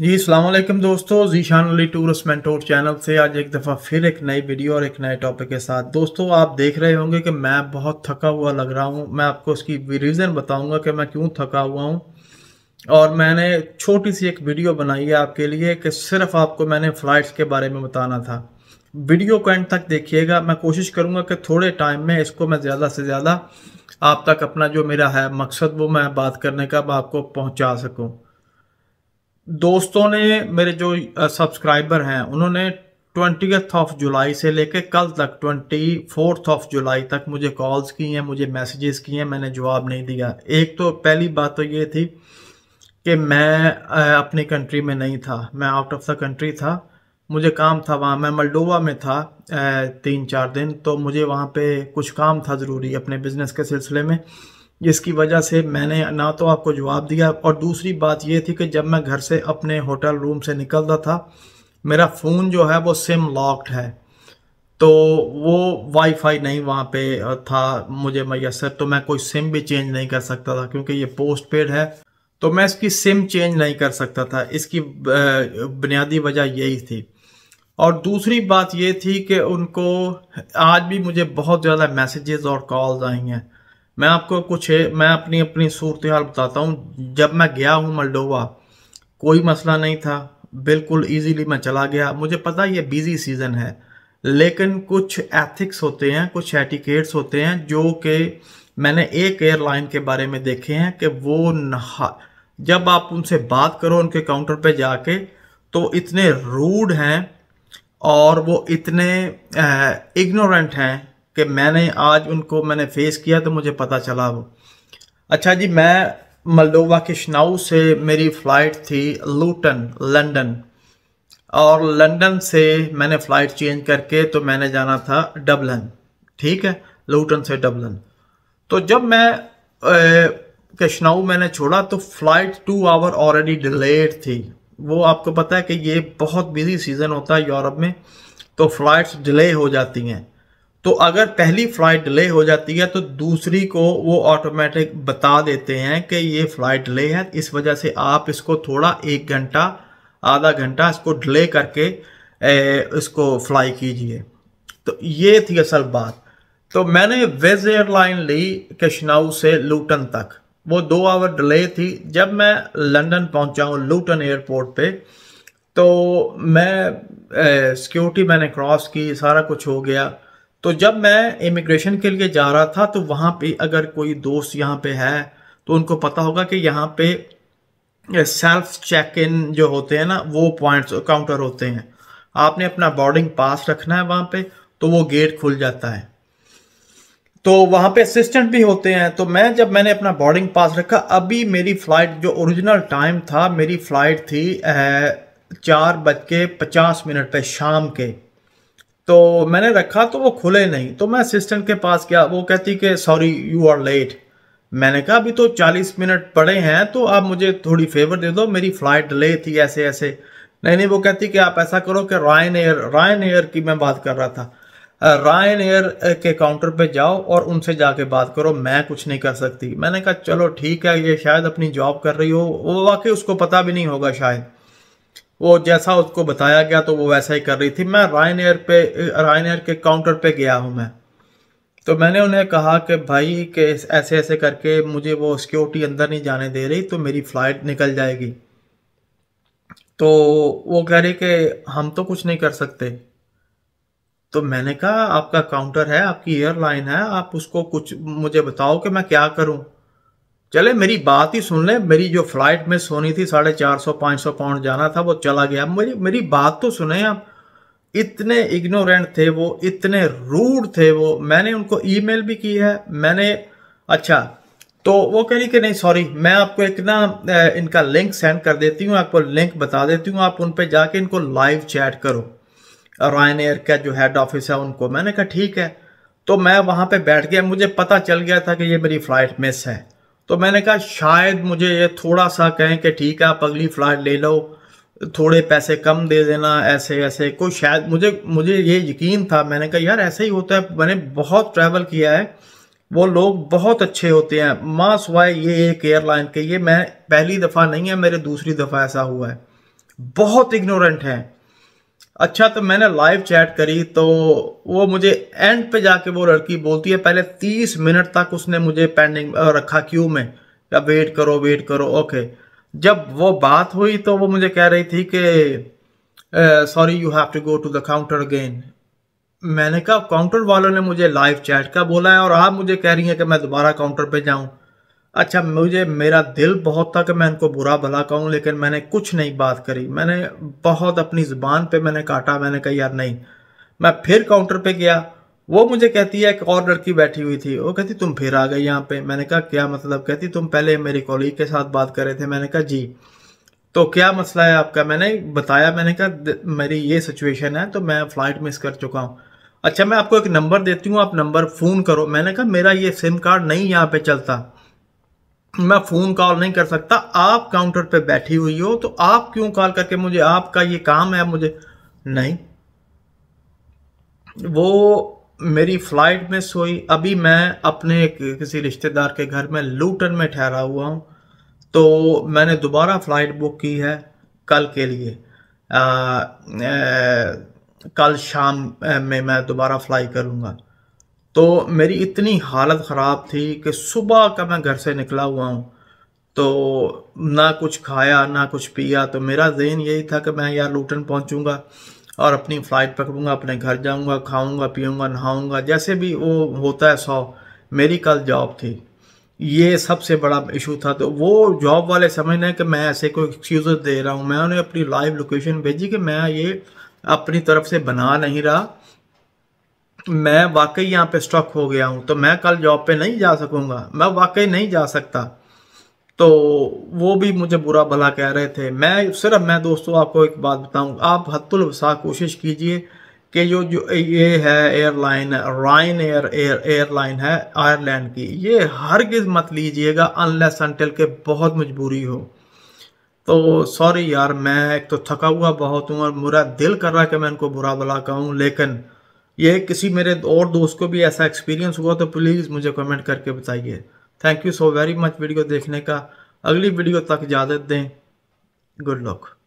जी अलैक्म दोस्तों Zeeshan Ali tourist mentor channel से आज एक दफ़ा फिर एक नई वीडियो और एक नए टॉपिक के साथ दोस्तों आप देख रहे होंगे कि मैं बहुत थका हुआ लग रहा हूँ मैं आपको उसकी रीज़न बताऊँगा कि मैं क्यों थका हुआ हूँ और मैंने छोटी सी एक वीडियो बनाई है आपके लिए कि सिर्फ आपको मैंने फ़्लाइट्स के बारे में बताना था वीडियो को एंड तक देखिएगा मैं कोशिश करूँगा कि थोड़े टाइम में इसको मैं ज़्यादा से ज़्यादा आप तक अपना जो मेरा है मकसद वो मैं बात करने का आपको पहुँचा सकूँ दोस्तों ने मेरे जो सब्सक्राइबर हैं उन्होंने ट्वेंटी ऑफ जुलाई से लेकर कल तक ट्वेंटी फोर्थ ऑफ जुलाई तक मुझे कॉल्स की हैं मुझे मैसेजेस किए हैं मैंने जवाब नहीं दिया एक तो पहली बात तो ये थी कि मैं अपनी कंट्री में नहीं था मैं आउट ऑफ द कंट्री था मुझे काम था वहाँ मैं मल्डोवा में था तीन चार दिन तो मुझे वहाँ पे कुछ काम था ज़रूरी अपने बिज़नेस के सिलसिले में जिसकी वजह से मैंने ना तो आपको जवाब दिया और दूसरी बात ये थी कि जब मैं घर से अपने होटल रूम से निकलता था मेरा फ़ोन जो है वो सिम लॉक्ड है तो वो वाईफाई नहीं वहाँ पे था मुझे मैसर तो मैं कोई सिम भी चेंज नहीं कर सकता था क्योंकि ये पोस्ट पेड है तो मैं इसकी सिम चेंज नहीं कर सकता था इसकी बुनियादी वजह यही थी और दूसरी बात ये थी कि उनको आज भी मुझे बहुत ज़्यादा मैसेजेस और कॉल्स आई हैं मैं आपको कुछ है मैं अपनी अपनी सूरत हाल बताता हूँ जब मैं गया हूँ मल्डोवा कोई मसला नहीं था बिल्कुल इजीली मैं चला गया मुझे पता ये बिजी सीज़न है लेकिन कुछ एथिक्स होते हैं कुछ एटिकेट्स होते हैं जो कि मैंने एक एयरलाइन के बारे में देखे हैं कि वो नहा जब आप उनसे बात करो उनके काउंटर पे जाके तो इतने रूड हैं और वो इतने इग्नोरेंट हैं कि मैंने आज उनको मैंने फेस किया तो मुझे पता चला वो अच्छा जी मैं मल्डोवा के शनाऊ से मेरी फ़्लाइट थी लूटन लंदन और लंदन से मैंने फ़्लाइट चेंज करके तो मैंने जाना था डबलन ठीक है लूटन से डबलन तो जब मैं कश्नाऊ मैंने छोड़ा तो flight two hour already delayed थी वो आपको पता है कि ये बहुत बिजी सीज़न होता है यूरोप में तो फ़्लाइट्स डिले हो जाती हैं तो अगर पहली फ्लाइट डिले हो जाती है तो दूसरी को वो ऑटोमेटिक बता देते हैं कि ये फ्लाइट डिले है इस वजह से आप इसको थोड़ा एक घंटा आधा घंटा इसको डिले करके ए, इसको फ्लाई कीजिए तो ये थी असल बात तो मैंने वेज एयरलाइन ली कश्नाऊ से लूटन तक वो दो आवर डिले थी जब मैं लंदन पहुंचा हूँ लूटन एयरपोर्ट पे तो मैं सिक्योरिटी मैंने क्रॉस की सारा कुछ हो गया तो जब मैं इमिग्रेशन के लिए जा रहा था तो वहाँ पे अगर कोई दोस्त यहाँ पे है तो उनको पता होगा कि यहाँ पे सेल्फ चेक इन जो होते हैं ना वो पॉइंट्स काउंटर होते हैं आपने अपना बोर्डिंग पास रखना है वहाँ पे तो वो गेट खुल जाता है तो वहाँ पे असिस्टेंट भी होते हैं तो मैं जब मैंने अपना बोर्डिंग पास रखा अभी मेरी फ़्लाइट जो ओरिजिनल टाइम था मेरी फ़्लाइट थी चार बज के पचास मिनट पे शाम के तो मैंने रखा तो वो खुले नहीं तो मैं असिस्टेंट के पास गया वो कहती कि सॉरी यू आर लेट मैंने कहा अभी तो 40 मिनट पड़े हैं तो आप मुझे थोड़ी फेवर दे दो मेरी फ़्लाइट डिले थी ऐसे ऐसे नहीं नहीं वो कहती कि आप ऐसा करो कि रायन एयर रायन एयर की मैं बात कर रहा था रायन एयर के काउंटर पे जाओ और उनसे जाके बात करो मैं कुछ नहीं कर सकती मैंने कहा चलो ठीक है ये शायद अपनी जॉब कर रही हो वो वाकई उसको पता भी नहीं होगा शायद वो जैसा उसको बताया गया तो वो वैसा ही कर रही थी मैं रायन एयर पे रायन एयर के काउंटर पे गया हूँ मैं तो मैंने उन्हें कहा कि भाई के ऐसे ऐसे करके मुझे वो सिक्योरिटी अंदर नहीं जाने दे रही तो मेरी फ़्लाइट निकल जाएगी तो वो कह रही कि हम तो कुछ नहीं कर सकते तो मैंने कहा आपका काउंटर है आपकी एयरलाइन है आप उसको कुछ मुझे बताओ कि मैं क्या करूं चले मेरी बात ही सुन ले मेरी जो फ्लाइट में सोनी थी साढ़े चार सौ पाँच सौ पाउंड जाना था वो चला गया मेरी मेरी बात तो सुने आप इतने इग्नोरेंट थे वो इतने रूड थे वो मैंने उनको ईमेल भी की है मैंने अच्छा तो वो कह रही कि नहीं सॉरी मैं आपको एक ना इनका लिंक सेंड कर देती हूँ आपको लिंक बता देती हूँ आप उन पर जाके इनको लाइव चैट करो रॉयन एयर का जो हेड ऑफिस है उनको मैंने कहा ठीक है तो मैं वहाँ पे बैठ गया मुझे पता चल गया था कि ये मेरी फ्लाइट मिस है तो मैंने कहा शायद मुझे ये थोड़ा सा कहें कि ठीक है आप अगली फ्लाइट ले लो थोड़े पैसे कम दे देना ऐसे ऐसे कोई शायद मुझे मुझे ये यकीन था मैंने कहा यार ऐसे ही होता है मैंने बहुत ट्रैवल किया है वो लोग बहुत अच्छे होते हैं माँ सवाए ये एक एयरलाइन के ये मैं पहली दफ़ा नहीं है मेरे दूसरी दफ़ा ऐसा हुआ है बहुत इग्नोरेंट हैं अच्छा तो मैंने लाइव चैट करी तो वो मुझे एंड पे जाके वो लड़की बोलती है पहले तीस मिनट तक उसने मुझे पेंडिंग रखा क्यू में अब वेट करो वेट करो ओके जब वो बात हुई तो वो मुझे कह रही थी कि sorry you have to go to the counter again मैंने कहा काउंटर वालों ने मुझे लाइव चैट का बोला है और आप मुझे कह रही हैं कि मैं दोबारा काउंटर पे जाऊं अच्छा मुझे मेरा दिल बहुत था कि मैं इनको बुरा भला कहूँ लेकिन मैंने कुछ नहीं बात करी मैंने बहुत अपनी ज़ुबान पे मैंने काटा मैंने कहा यार नहीं मैं फिर काउंटर पे गया वो मुझे कहती है एक और लड़की बैठी हुई थी वो कहती तुम फिर आ गई यहाँ पे मैंने कहा क्या मतलब कहती तुम पहले मेरी कॉलीग के साथ बात कर रहे थे मैंने कहा जी तो क्या मसला है आपका मैंने बताया मैंने कहा मेरी ये सिचुएशन है तो मैं फ़्लाइट मिस कर चुका हूँ अच्छा मैं आपको एक नंबर देती हूँ आप नंबर फ़ोन करो मैंने कहा मेरा ये सिम कार्ड नहीं यहाँ पे चलता मैं फ़ोन कॉल नहीं कर सकता आप काउंटर पे बैठी हुई हो तो आप क्यों कॉल करके मुझे आपका ये काम है मुझे नहीं वो मेरी फ़्लाइट मिस हुई अभी मैं अपने एक किसी रिश्तेदार के घर में लूटन में ठहरा हुआ हूँ तो मैंने दोबारा फ़्लाइट बुक की है कल के लिए आ, ए, कल शाम में मैं दोबारा फ्लाई करूँगा तो मेरी इतनी हालत ख़राब थी कि सुबह का मैं घर से निकला हुआ हूँ तो ना कुछ खाया ना कुछ पिया तो मेरा जहन यही था कि मैं यार लूटन पहुँचूँगा और अपनी फ़्लाइट पकड़ूँगा अपने घर जाऊँगा खाऊँगा पीऊँगा नहाऊँगा जैसे भी वो होता है सौ मेरी कल जॉब थी ये सबसे बड़ा इशू था तो वो जॉब वाले समझ रहे हैं कि मैं ऐसे कोई एक्सक्यूज दे रहा हूँ मैं उन्हें अपनी लाइव लोकेशन भेजी कि मैं ये अपनी तरफ से बना नहीं रहा मैं वाकई यहाँ पे स्टॉक हो गया हूँ तो मैं कल जॉब पे नहीं जा सकूँगा मैं वाकई नहीं जा सकता तो वो भी मुझे बुरा भला कह रहे थे मैं सिर्फ मैं दोस्तों आपको एक बात बताऊँ आप हतुल कोशिश कीजिए कि जो जो ये है airline Ryanair air airline है आयरलैंड की ये हर गिज़ मत लीजिएगा अनलेस अनटिल के बहुत मजबूरी हो तो सॉरी यार मैं एक तो थका हुआ बहुत हूँ और मेरा दिल कर रहा है कि मैं इनको बुरा भला कहूँ लेकिन यह किसी मेरे और दोस्त को भी ऐसा एक्सपीरियंस हुआ तो प्लीज़ मुझे कमेंट करके बताइए thank you so very much video देखने का अगली वीडियो तक इजाज़त दें गुड लक